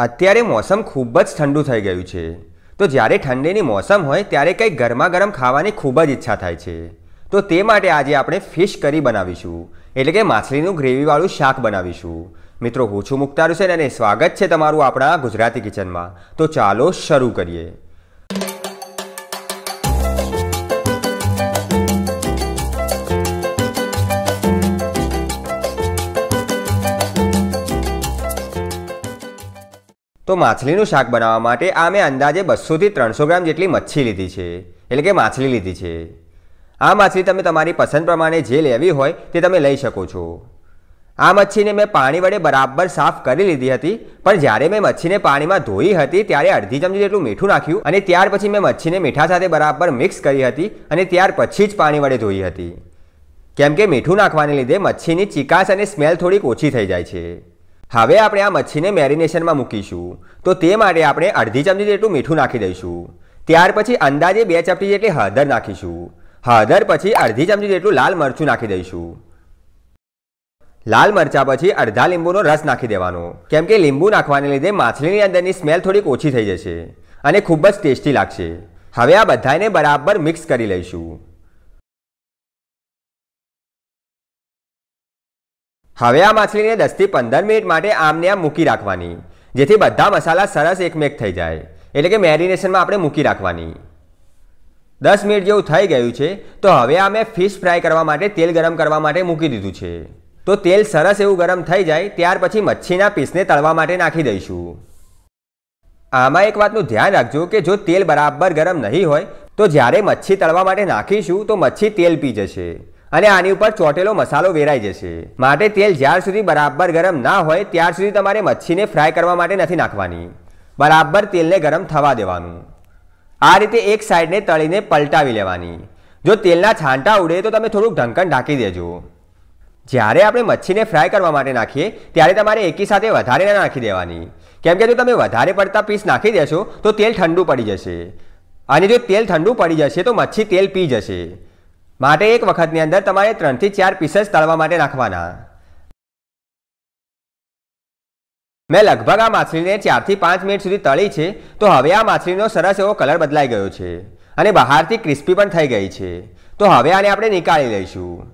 અત્યારે મોસમ ખૂબ જ ઠંડુ થઈ ગયું છે તો જ્યારે ઠંડીની મોસમ હોય ત્યારે કંઈક ગરમા ગરમ ખાવાની ખૂબ જ ઈચ્છા થાય છે તો તે માટે આજે આપણે ફિશ કરી બનાવીશું એટલે કે માછલીનું ગ્રેવીવાળું શાક બનાવીશું મિત્રો હું છું મુક્તાર હુસેન અને સ્વાગત છે તમારું આપણા ગુજરાતી કિચનમાં તો ચાલો શરૂ કરીએ તો માછલીનું શાક બનાવવા માટે આ મેં અંદાજે બસોથી ત્રણસો ગ્રામ જેટલી મચ્છી લીધી છે એટલે કે માછલી લીધી છે આ માછલી તમે તમારી પસંદ પ્રમાણે જે લેવી હોય તે તમે લઈ શકો છો આ મચ્છીને મેં પાણી વડે બરાબર સાફ કરી લીધી હતી પણ જ્યારે મેં મચ્છીને પાણીમાં ધોઈ હતી ત્યારે અડધી ચમચી જેટલું મીઠું નાખ્યું અને ત્યાર પછી મેં મચ્છીને મીઠા સાથે બરાબર મિક્સ કરી હતી અને ત્યાર પછી જ પાણી વડે ધોઈ હતી કેમ કે મીઠું નાખવાને લીધે મચ્છીની ચિકાસ અને સ્મેલ થોડીક ઓછી થઈ જાય છે હવે આપણે આ મચ્છીને મેરિનેશનમાં મૂકીશું તો તે માટે આપણે અડધી ચમચી જેટલું મીઠું નાખી દઈશું ત્યાર પછી અંદાજે બે ચમચી જેટલી હળદર નાખીશું હળદર પછી અડધી ચમચી જેટલું લાલ મરચું નાખી દઈશું લાલ મરચા પછી અડધા લીંબુનો રસ નાખી દેવાનો કેમ કે લીંબુ નાખવાને લીધે માછલીની અંદરની સ્મેલ થોડીક ઓછી થઈ જશે અને ખૂબ જ ટેસ્ટી લાગશે હવે આ બધાને બરાબર મિક્સ કરી લઈશું હવે આ માછલીને દસથી પંદર મિનિટ માટે આમને આમ મૂકી રાખવાની જેથી બધા મસાલા સરસ એકમેક થઈ જાય એટલે કે મેરિનેશનમાં આપણે મૂકી રાખવાની દસ મિનિટ જેવું થઈ ગયું છે તો હવે આ મેં ફિશ ફ્રાય કરવા માટે તેલ ગરમ કરવા માટે મૂકી દીધું છે તો તેલ સરસ એવું ગરમ થઈ જાય ત્યાર પછી મચ્છીના પીસને તળવા માટે નાખી દઈશું આમાં એક વાતનું ધ્યાન રાખજો કે જો તેલ બરાબર ગરમ નહીં હોય તો જ્યારે મચ્છી તળવા માટે નાખીશું તો મચ્છી તેલ પી જશે અને આની ઉપર ચોટેલો મસાલો વેરાઈ જશે માટે તેલ જ્યાર સુધી બરાબર ગરમ ના હોય ત્યાર સુધી તમારે મચ્છીને ફ્રાય કરવા માટે નથી નાખવાની બરાબર તેલને ગરમ થવા દેવાનું આ રીતે એક સાઈડને તળીને પલટાવી લેવાની જો તેલના છાંટા ઉડે તો તમે થોડુંક ઢંકણ ઢાંકી દેજો જ્યારે આપણે મચ્છીને ફ્રાય કરવા માટે નાખીએ ત્યારે તમારે એકી સાથે વધારે ના નાખી દેવાની કેમ કે જો તમે વધારે પડતા પીસ નાખી દેશો તો તેલ ઠંડુ પડી જશે અને જો તેલ ઠંડુ પડી જશે તો મચ્છી તેલ પી જશે માટે એક વખતની અંદર તમારે ત્રણથી ચાર પીસેસ તળવા માટે નાખવાના મેં લગભગ આ માછલીને ચારથી પાંચ મિનિટ સુધી તળી છે તો હવે આ માછલીનો સરસ એવો કલર બદલાઈ ગયો છે અને બહારથી ક્રિસ્પી પણ થઈ ગઈ છે તો હવે આને આપણે નીકાળી લઈશું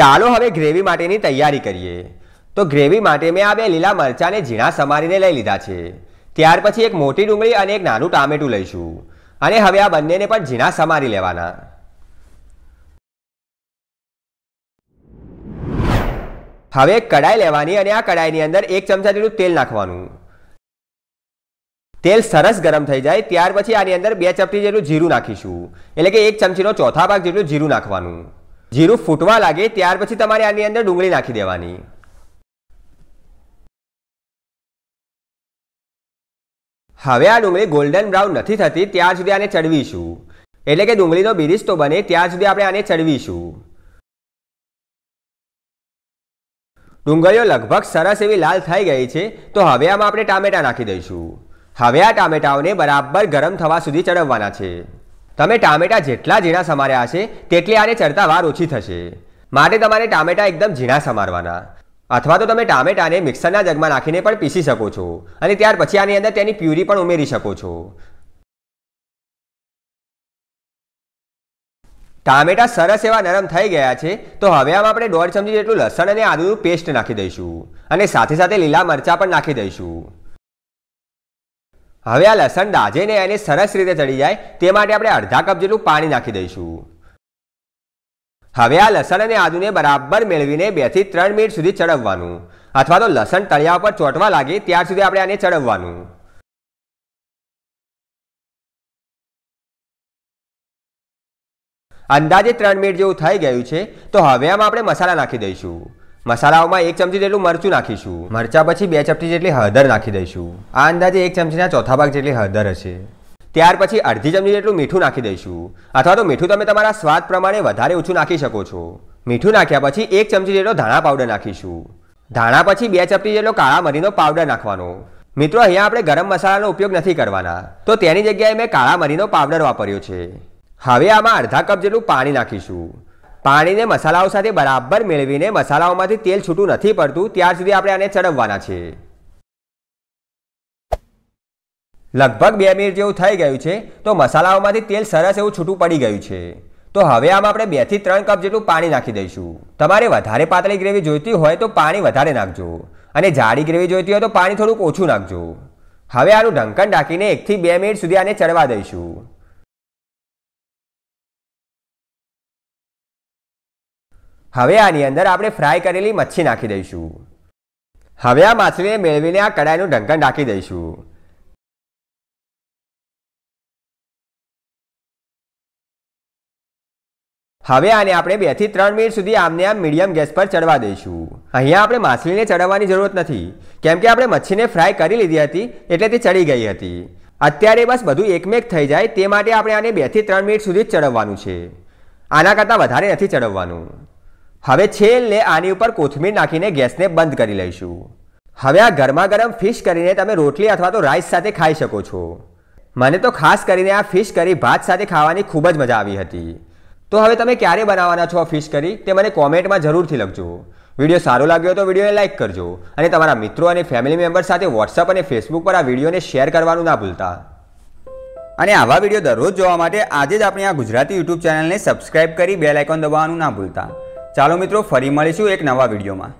ચાલો હવે ગ્રેવી માટેની તૈયારી કરીએ તો ગ્રેવી માટે મેં આ બે લીલા મરચાંને ઝીણા સમારીને લઈ લીધા છે ત્યાર પછી એક મોટી ડુંગળી અને એક નાનું ટામેટું લઈશું અને હવે આ બંનેને પણ ઝીણા સમારી લેવાના હવે એક કડાઈ લેવાની અને આ કડાઈની અંદર એક ચમચા જેટલું તેલ નાખવાનું તેલ સરસ ગરમ થઈ જાય ત્યાર પછી આની અંદર બે ચપટી જેટલું જીરું નાખીશું એટલે કે એક ચમચીનો ચોથા ભાગ જેટલું જીરું નાખવાનું જીરું ફૂટવા લાગે ત્યાર પછી તમારે આની અંદર ડુંગળી નાખી દેવાની હવે આ ડુંગળી ગોલ્ડન બ્રાઉન નથી થતી ત્યાં સુધી આને ચડવીશું એટલે કે ડુંગળીનો તો બને ત્યાં સુધી આપણે આને ચડવીશું ડુંગળીઓ લગભગ સરસ એવી લાલ થઈ ગઈ છે તો હવે આમાં આપણે ટામેટાં નાખી દઈશું હવે આ ટામેટાઓને બરાબર ગરમ થવા સુધી ચડવવાના છે તમે ટામેટા જેટલા ઝીણા સમાર્યા હશે તેટલી આને ચડતા વાર ઓછી થશે માટે તમારે ટામેટા એકદમ ઝીણા સમારવાના અથવા તો તમે ટામેટાને મિક્સરના જગમાં નાખીને પણ પીસી શકો છો અને ત્યાર પછી આની અંદર તેની પ્યુરી પણ ઉમેરી શકો છો ટામેટા સરસ એવા નરમ થઈ ગયા છે તો હવે આમાં આપણે દોઢ ચમચી જેટલું લસણ અને આદુનું પેસ્ટ નાખી દઈશું અને સાથે સાથે લીલા મરચાં પણ નાખી દઈશું હવે આ લસણ દાજેને એને સરસ રીતે ચડી જાય તે માટે આપણે અડધા કપ જેટલું પાણી નાખી દઈશું હવે આ લસણ અને આદુને બરાબર મેળવીને બેથી ત્રણ મિનિટ સુધી ચડવવાનું અથવા તો લસણ તળિયા ઉપર ચોંટવા લાગે ત્યાર સુધી આપણે આને ચડવવાનું અંદાજે ત્રણ મિનિટ જેવું થઈ ગયું છે તો હવે આમાં આપણે મસાલા નાખી દઈશું મસાલાઓમાં એક ચમચી જેટલું મરચું નાખીશું મરચા પછી બે ચમચી જેટલી હળદર નાખી દઈશું આ અંદાજે એક ચમચીના ચોથા ભાગ જેટલી હળદર હશે ત્યાર પછી અડધી ચમચી જેટલું મીઠું નાખી દઈશું અથવા તો મીઠું તમે તમારા સ્વાદ પ્રમાણે વધારે ઓછું નાખી શકો છો મીઠું નાખ્યા પછી એક ચમચી જેટલો ધાણા પાવડર નાખીશું ધાણા પછી બે ચપટી જેટલો કાળા મરીનો પાવડર નાખવાનો મિત્રો અહીંયા આપણે ગરમ મસાલાનો ઉપયોગ નથી કરવાના તો તેની જગ્યાએ મેં કાળા મરીનો પાવડર વાપર્યો છે હવે આમાં અડધા કપ જેટલું પાણી નાખીશું પાણીને મસાલાઓ સાથે બરાબર મેળવીને મસાલાઓમાંથી તેલ છૂટું નથી પડતું ત્યાર સુધી આપણે આને ચડવવાના છે લગભગ બે મિનિટ જેવું થઈ ગયું છે તો મસાલાઓમાંથી તેલ સરસ એવું છૂટું પડી ગયું છે તો હવે આમાં આપણે બેથી ત્રણ કપ જેટલું પાણી નાખી દઈશું તમારે વધારે પાતળી ગ્રેવી જોઈતી હોય તો પાણી વધારે નાખજો અને જાડી ગ્રેવી જોઈતી હોય તો પાણી થોડુંક ઓછું નાખજો હવે આનું ઢંકણ ઢાંકીને એકથી બે મિનિટ સુધી આને ચડવા દઈશું હવે આની અંદર આપણે ફ્રાય કરેલી મચ્છી નાખી દઈશું હવે આ માછલીને મેળવીને આ કડાઈનું ઢંકણ નાખી દઈશું હવે આને આપણે બેથી ત્રણ મિનિટ સુધી આમને આમ મીડિયમ ગેસ પર ચડવા દઈશું અહીંયા આપણે માછલીને ચડાવવાની જરૂરત નથી કેમ કે આપણે મચ્છીને ફ્રાય કરી લીધી હતી એટલે તે ચડી ગઈ હતી અત્યારે બસ બધું એકમેક થઈ જાય તે માટે આપણે આને બેથી ત્રણ મિનિટ સુધી જ ચડવવાનું છે આના કરતાં વધારે નથી ચડવવાનું હવે છેલ્લે આની ઉપર કોથમીર નાખીને ગેસને બંધ કરી લઈશું હવે આ ગરમા ગરમ ફિશ કરીને તમે રોટલી અથવા તો રાઈસ સાથે ખાઈ શકો છો મને તો ખાસ કરીને આ ફિશ કરી ભાત સાથે ખાવાની ખૂબ જ મજા આવી હતી તો હવે તમે ક્યારે બનાવવાના છો ફિશ કરી તે મને કોમેન્ટમાં જરૂરથી લખજો વિડીયો સારો લાગ્યો તો વિડીયોને લાઇક કરજો અને તમારા મિત્રો અને ફેમિલી મેમ્બર સાથે વોટ્સઅપ અને ફેસબુક પર આ વિડીયોને શેર કરવાનું ના ભૂલતા અને આવા વિડીયો દરરોજ જોવા માટે આજે જ આપણે આ ગુજરાતી યુટ્યુબ ચેનલને સબસ્ક્રાઇબ કરી બેલ આઇકોન દબાવવાનું ના ભૂલતા ચાલો મિત્રો ફરી મળીશું એક નવા વિડીયોમાં